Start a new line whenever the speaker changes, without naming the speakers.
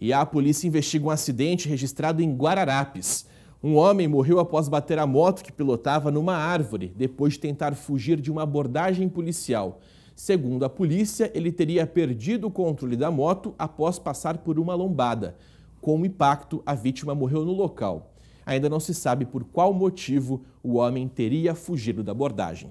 E a polícia investiga um acidente registrado em Guararapes. Um homem morreu após bater a moto que pilotava numa árvore, depois de tentar fugir de uma abordagem policial. Segundo a polícia, ele teria perdido o controle da moto após passar por uma lombada. Com o impacto, a vítima morreu no local. Ainda não se sabe por qual motivo o homem teria fugido da abordagem.